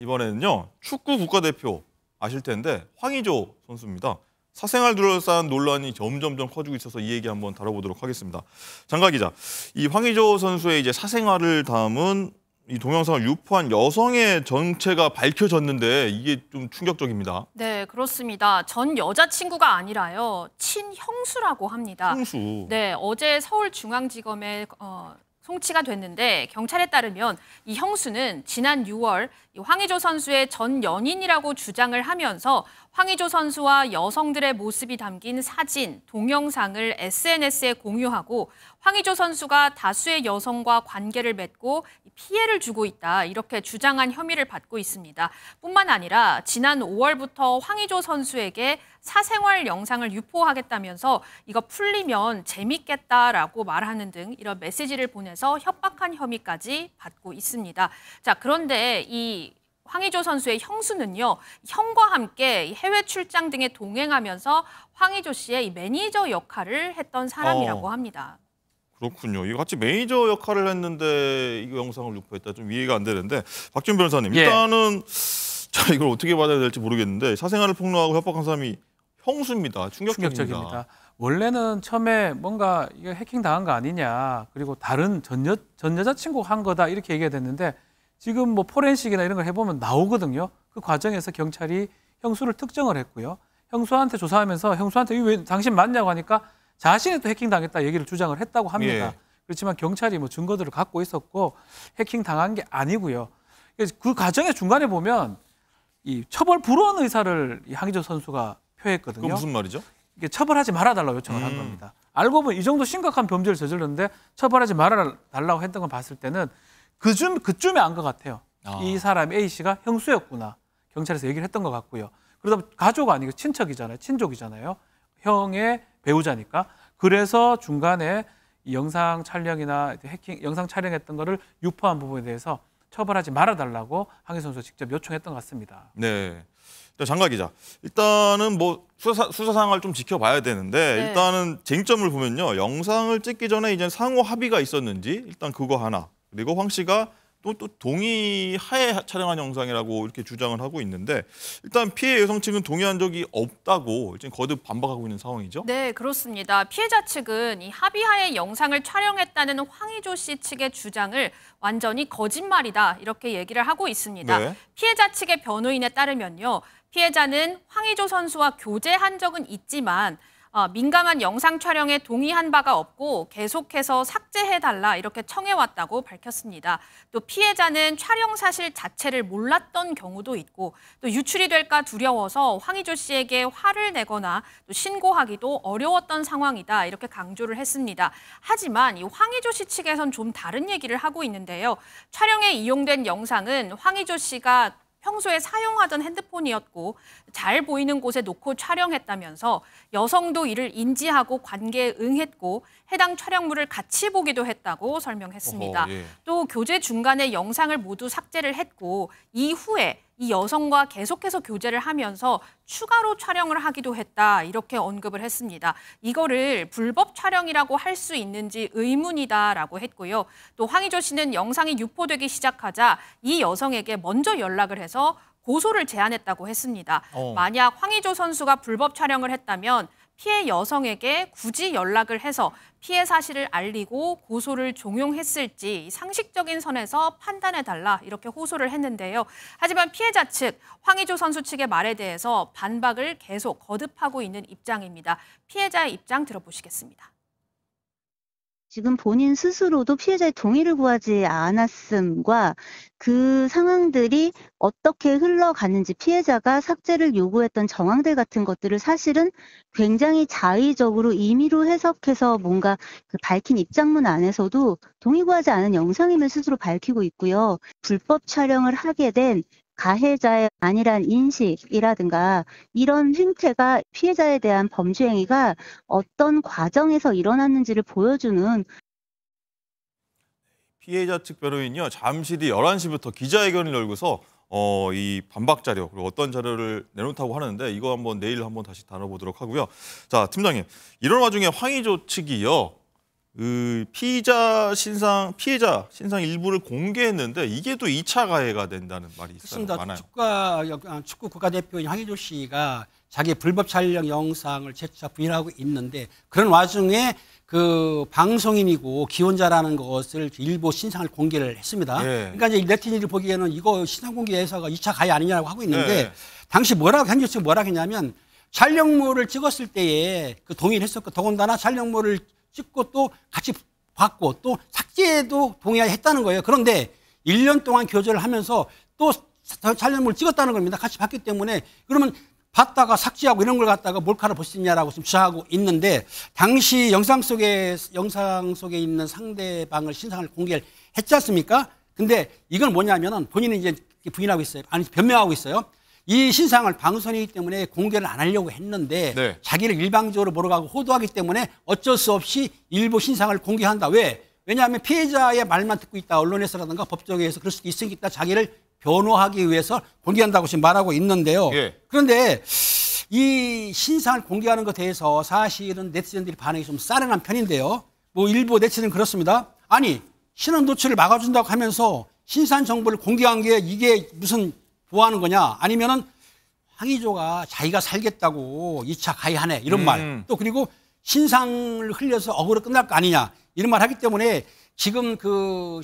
이번에는요 축구 국가대표 아실 텐데 황의조 선수입니다. 사생활 둘러싼 논란이 점점점 커지고 있어서 이 얘기 한번 다뤄보도록 하겠습니다. 장가 기자, 이 황의조 선수의 이제 사생활을 담은 이 동영상을 유포한 여성의 정체가 밝혀졌는데 이게 좀 충격적입니다. 네, 그렇습니다. 전 여자친구가 아니라요. 친형수라고 합니다. 형수. 네, 어제 서울중앙지검에 어, 송치가 됐는데 경찰에 따르면 이 형수는 지난 6월 황의조 선수의 전 연인이라고 주장을 하면서 황의조 선수와 여성들의 모습이 담긴 사진, 동영상을 SNS에 공유하고 황의조 선수가 다수의 여성과 관계를 맺고 피해를 주고 있다 이렇게 주장한 혐의를 받고 있습니다. 뿐만 아니라 지난 5월부터 황의조 선수에게 사생활 영상을 유포하겠다면서 이거 풀리면 재밌겠다라고 말하는 등 이런 메시지를 보내서 협박한 혐의까지 받고 있습니다. 자 그런데 이 황의조 선수의 형수는요, 형과 함께 해외 출장 등에 동행하면서 황의조 씨의 매니저 역할을 했던 사람이라고 어. 합니다. 그렇군요. 이거 같이 메이저 역할을 했는데 이 영상을 유포했다 좀 이해가 안 되는데 박준 변호사님 예. 일단은 자 이걸 어떻게 받아야 될지 모르겠는데 사생활을 폭로하고 협박한 사람이 형수입니다. 충격적입니다. 충격적입니다. 원래는 처음에 뭔가 이거 해킹 당한 거 아니냐 그리고 다른 전여 전 여자친구 한 거다 이렇게 얘기가 됐는데 지금 뭐 포렌식이나 이런 걸 해보면 나오거든요. 그 과정에서 경찰이 형수를 특정을 했고요. 형수한테 조사하면서 형수한테 이왜 당신 맞냐고 하니까 자신이 또 해킹 당했다 얘기를 주장을 했다고 합니다. 예. 그렇지만 경찰이 뭐 증거들을 갖고 있었고 해킹 당한 게 아니고요. 그 과정의 중간에 보면 이 처벌 불원 의사를 이 황의조 선수가 표했거든요. 그 무슨 말이죠? 이게 처벌하지 말아달라고 요청을 음. 한 겁니다. 알고 보면 이 정도 심각한 범죄를 저질렀는데 처벌하지 말아달라고 했던 걸 봤을 때는 그쯤 그쯤에 안 것 같아요. 아. 이 사람 A 씨가 형수였구나 경찰에서 얘기를 했던 것 같고요. 그러다 가족 아니고 친척이잖아요, 친족이잖아요. 형의 배우자니까. 그래서 중간에 영상 촬영이나 해킹, 영상 촬영했던 거를 유포한 부분에 대해서 처벌하지 말아달라고 항해 선수가 직접 요청했던 것 같습니다. 네. 장가 기자, 일단은 뭐 수사, 수사 상황을 좀 지켜봐야 되는데 네. 일단은 쟁점을 보면요. 영상을 찍기 전에 이제 상호 합의가 있었는지 일단 그거 하나. 그리고 황 씨가 또, 또 동의하에 촬영한 영상이라고 이렇게 주장을 하고 있는데 일단 피해 여성 측은 동의한 적이 없다고 지금 거듭 반박하고 있는 상황이죠? 네, 그렇습니다. 피해자 측은 이 합의하에 영상을 촬영했다는 황희조 씨 측의 주장을 완전히 거짓말이다 이렇게 얘기를 하고 있습니다. 네. 피해자 측의 변호인에 따르면요. 피해자는 황희조 선수와 교제한 적은 있지만 어, 민감한 영상 촬영에 동의한 바가 없고 계속해서 삭제해달라 이렇게 청해왔다고 밝혔습니다. 또 피해자는 촬영 사실 자체를 몰랐던 경우도 있고 또 유출이 될까 두려워서 황희조 씨에게 화를 내거나 또 신고하기도 어려웠던 상황이다 이렇게 강조를 했습니다. 하지만 이 황희조 씨 측에선 좀 다른 얘기를 하고 있는데요. 촬영에 이용된 영상은 황희조 씨가 평소에 사용하던 핸드폰이었고 잘 보이는 곳에 놓고 촬영했다면서 여성도 이를 인지하고 관계에 응했고 해당 촬영물을 같이 보기도 했다고 설명했습니다. 어허, 예. 또 교제 중간에 영상을 모두 삭제를 했고 이후에 이 여성과 계속해서 교제를 하면서 추가로 촬영을 하기도 했다 이렇게 언급을 했습니다. 이거를 불법 촬영이라고 할 수 있는지 의문이다라고 했고요. 또 황희조 씨는 영상이 유포되기 시작하자 이 여성에게 먼저 연락을 해서 고소를 제안했다고 했습니다. 어. 만약 황희조 선수가 불법 촬영을 했다면 피해 여성에게 굳이 연락을 해서 피해 사실을 알리고 고소를 종용했을지 상식적인 선에서 판단해달라 이렇게 호소를 했는데요. 하지만 피해자 측황희조 선수 측의 말에 대해서 반박을 계속 거듭하고 있는 입장입니다. 피해자의 입장 들어보시겠습니다. 지금 본인 스스로도 피해자의 동의를 구하지 않았음과 그 상황들이 어떻게 흘러갔는지 피해자가 삭제를 요구했던 정황들 같은 것들을 사실은 굉장히 자의적으로 임의로 해석해서 뭔가 그 밝힌 입장문 안에서도 동의 구하지 않은 영상임을 스스로 밝히고 있고요. 불법 촬영을 하게 된 가해자의 아니란 인식이라든가 이런 행태가 피해자에 대한 범죄 행위가 어떤 과정에서 일어났는지를 보여주는 피해자 측 변호인이요 잠시 뒤 11시부터 기자회견을 열고서 어, 이 반박 자료 그리고 어떤 자료를 내놓다고 하는데 이거 한번 내일 한번 다시 다뤄보도록 하고요. 자 팀장님 이런 와중에 황의조 측이요 그 피의자 신상 피해자 신상 일부를 공개했는데 이게 또 2차 가해가 된다는 말이 있습니다 많아요. 아, 축구 축구 국가대표 황희조 씨가 자기 불법 촬영 영상을 재차 부인하고 있는데 그런 와중에 그 방송인이고 기혼자라는 것을 일부 신상을 공개를 했습니다. 예. 그러니까 이제 네티즌이 보기에는 이거 신상 공개해서가 2차 가해 아니냐고 하고 있는데 예. 당시 뭐라고 황희조 씨가 뭐라고 했냐면 촬영물을 찍었을 때에 그 동의를 했었고 더군다나 촬영물을 찍고 또 같이 받고 또 삭제에도 동의했다는 거예요. 그런데 1년 동안 교제를 하면서 또 촬영물 찍었다는 겁니다. 같이 봤기 때문에 그러면 봤다가 삭제하고 이런 걸 갖다가 몰카를볼수 있냐라고 지금 주장하고 있는데 당시 영상 속에 영상 속에 있는 상대방을 신상을 공개를 했지 않습니까? 근데 이건 뭐냐면은 본인이 이제 부인하고 있어요. 아니 변명하고 있어요. 이 신상을 방송이기 때문에 공개를 안 하려고 했는데 네. 자기를 일방적으로 몰아가고 호도하기 때문에 어쩔 수 없이 일부 신상을 공개한다. 왜? 왜냐하면 피해자의 말만 듣고 있다. 언론에서라든가 법정에서 그럴 수도 있으니까 자기를 변호하기 위해서 공개한다고 지금 말하고 있는데요. 예. 그런데 이 신상을 공개하는 것에 대해서 사실은 네티즌들이 반응이 좀 싸늘한 편인데요. 뭐 일부 네티즌은 그렇습니다. 아니 신원 노출을 막아준다고 하면서 신상 정보를 공개한 게 이게 무슨 보호하는 거냐? 아니면은 황의조가 자기가 살겠다고 2차 가해하네 이런 음. 말. 또 그리고 신상을 흘려서 억울로 끝날 거 아니냐 이런 말 하기 때문에 지금 그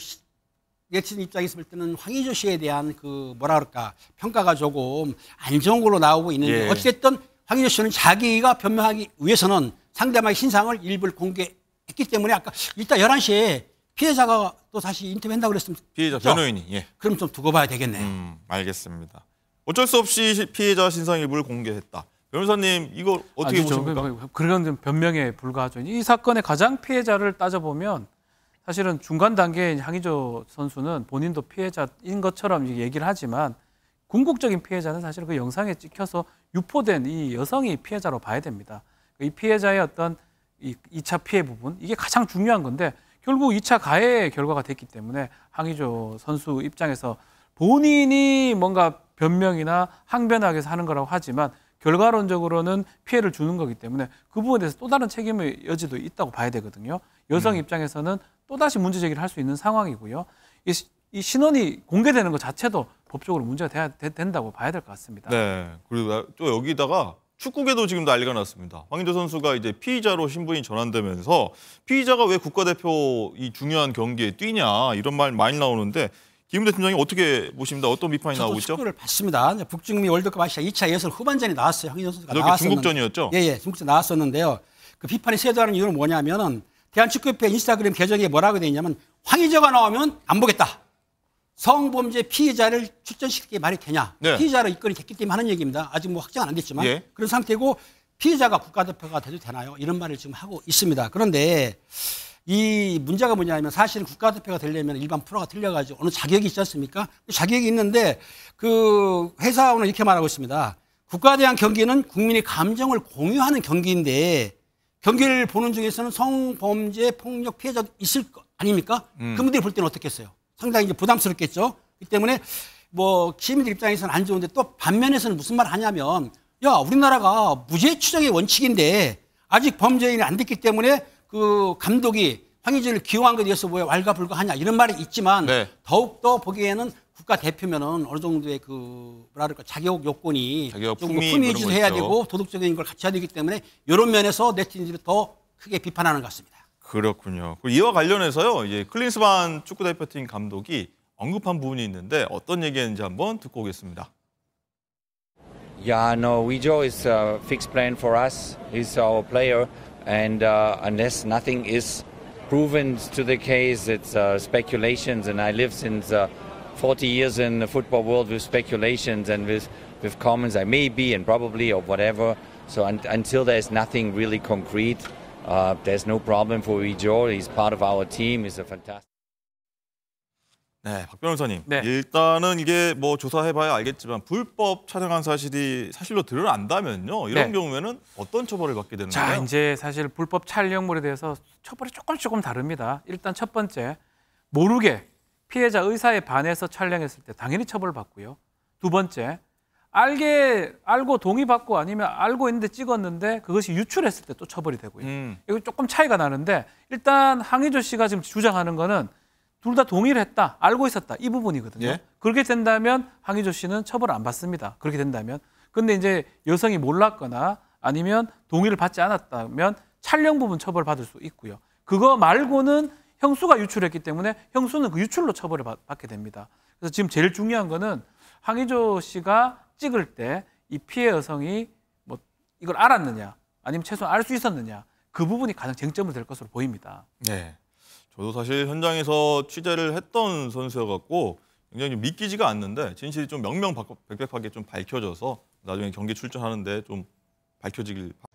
예친 입장에서 볼 때는 황의조 씨에 대한 그 뭐라 그럴까 평가가 조금 안 좋은 걸로 나오고 있는데 예. 어쨌든 황의조 씨는 자기가 변명하기 위해서는 상대방의 신상을 일부 공개했기 때문에 아까 일단 11시에 피해자가 또 다시 인터뷰한다고 그랬으면 피해자 변호인이 예. 그럼 좀 두고 봐야 되겠네. 음, 알겠습니다. 어쩔 수 없이 피해자 신상 일부를 공개했다. 변호사님 이거 어떻게 아니 보십니까? 그, 그, 그런 좀 변명에 불과하죠. 이 사건의 가장 피해자를 따져보면 사실은 중간 단계인 향의조 선수는 본인도 피해자인 것처럼 얘기를 하지만 궁극적인 피해자는 사실 그 영상에 찍혀서 유포된 이 여성이 피해자로 봐야 됩니다. 이 피해자의 어떤 이차 피해 부분 이게 가장 중요한 건데 결국 2차 가해 결과가 됐기 때문에 항의조 선수 입장에서 본인이 뭔가 변명이나 항변하기 위해서 하는 거라고 하지만 결과론적으로는 피해를 주는 거기 때문에 그 부분에 대해서 또 다른 책임의 여지도 있다고 봐야 되거든요. 여성 음. 입장에서는 또다시 문제 제기를 할 수 있는 상황이고요. 이, 이, 신원이 공개되는 것 자체도 법적으로 문제가 돼야, 되, 된다고 봐야 될 것 같습니다. 네. 그리고 또 여기다가 축구계도 지금 난리가 났습니다. 황인조 선수가 이제 피의자로 신분이 전환되면서 피의자가 왜 국가대표 이 중요한 경기에 뛰냐 이런 말 많이 나오는데 김대 팀장이 어떻게 보십니다? 어떤 비판이 나오고 있죠? 축구를 봤습니다. 북중미 월드컵 아시아 2차 예선 후반전에 나왔어요. 황인조 선수가 나왔었는데 중국전이었죠? 예, 예, 중국전 나왔었는데요. 그 비판이 세도하는 이유는 뭐냐면은 대한축구협회 인스타그램 계정에 뭐라고 되어 있냐면 황의조가 나오면 안 보겠다. 성범죄 피해자를출전시키게 말이 되냐. 네. 피해자로 이끌어 됐기 때문에 하는 얘기입니다. 아직 뭐 확정 안 됐지만 예. 그런 상태고 피해자가 국가대표가 돼도 되나요? 이런 말을 지금 하고 있습니다. 그런데 이 문제가 뭐냐면 사실 국가대표가 되려면 일반 프로가 틀려가지고 어느 자격이 있지 않습니까? 그 자격이 있는데 그 회사원은 이렇게 말하고 있습니다. 국가에 대한 경기는 국민의 감정을 공유하는 경기인데 경기를 보는 중에서는 성범죄 폭력 피해자도 있을 거 아닙니까? 음. 그분들이 볼 때는 어떻겠어요? 상당히 이제 부담스럽겠죠. 그 때문에 뭐 시민들 입장에서는 안 좋은데 또 반면에서는 무슨 말 하냐면 야 우리나라가 무죄 추정의 원칙인데 아직 범죄인이 안 됐기 때문에 그 감독이 황의진을 기용한 것에 대해서 뭐 왈가불가하냐 이런 말이 있지만 네. 더욱더 보기에는 국가 대표면은 어느 정도의 그 뭐랄까 자격 요건이 자격 좀 품위주의해야 되고 도덕적인 걸 갖춰야 되기 때문에 이런 면에서 네티즌들이 더 크게 비판하는 것 같습니다. 그렇군요. 이와 관련해서요, 이제 클린스반 축구 대표팀 감독이 언급한 부분이 있는데 어떤 얘기했는지 한번 듣고 오겠습니다. Yeah, no, Wijo is a fixed plan for us. He's our player, and uh, unless nothing is proven to the case, it's uh, speculations. And I live since uh, 40 years in the football world with speculations and with with comments I may be and probably or whatever. So un- until there's nothing really concrete. Uh, there's no problem for Ijo. He's part of our team. He's a fantastic. 네, 박 변호사님. 네. 일단은 이게 뭐 조사해봐야 알겠지만 불법 촬영한 사실이 사실로 드러난다면요. 이런 네. 경우에는 어떤 처벌을 받게 되는 거예요? 자, 이제 사실 불법 촬영물에 대해서 처벌이 조금 조금 다릅니다. 일단 첫 번째, 모르게 피해자 의사에 반해서 촬영했을 때 당연히 처벌 받고요. 두 번째, 알게 알고 동의받고 아니면 알고 있는데 찍었는데 그것이 유출했을 때 또 처벌이 되고요. 음. 이거 조금 차이가 나는데 일단 항의조 씨가 지금 주장하는 거는 둘 다 동의를 했다, 알고 있었다 이 부분이거든요. 예? 그렇게 된다면 항의조 씨는 처벌 안 받습니다. 그렇게 된다면 근데 이제 여성이 몰랐거나 아니면 동의를 받지 않았다면 촬영 부분 처벌 받을 수 있고요. 그거 말고는 형수가 유출했기 때문에 형수는 그 유출로 처벌을 받, 받게 됩니다. 그래서 지금 제일 중요한 거는 항의조 씨가 찍을 때 이 피해 여성이 뭐 이걸 알았느냐 아니면 최소한 알 수 있었느냐 그 부분이 가장 쟁점이 될 것으로 보입니다. 네. 저도 사실 현장에서 취재를 했던 선수여갖고 굉장히 믿기지가 않는데 진실이 좀 명명백백하게 좀 밝혀져서 나중에 경기 출전하는데 좀 밝혀지길 바랍니다.